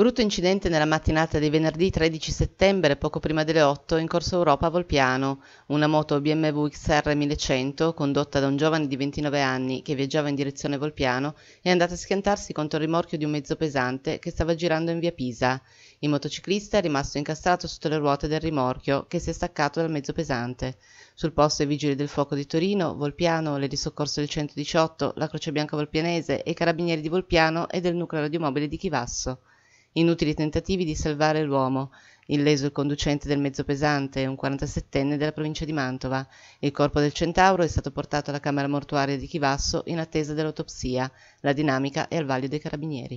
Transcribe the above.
Brutto incidente nella mattinata di venerdì 13 settembre, poco prima delle 8, in corso Europa a Volpiano. Una moto BMW XR 1100, condotta da un giovane di 29 anni che viaggiava in direzione Volpiano, è andata a schiantarsi contro il rimorchio di un mezzo pesante che stava girando in via Pisa. Il motociclista è rimasto incastrato sotto le ruote del rimorchio, che si è staccato dal mezzo pesante. Sul posto i vigili del fuoco di Torino, Volpiano, le di soccorso del 118, la Croce Bianca Volpianese e i carabinieri di Volpiano e del nucleo radiomobile di Chivasso. Inutili tentativi di salvare l'uomo, illeso il conducente del mezzo pesante, un 47enne della provincia di Mantova. Il corpo del centauro è stato portato alla camera mortuaria di Chivasso in attesa dell'autopsia. La dinamica è al vaglio dei carabinieri.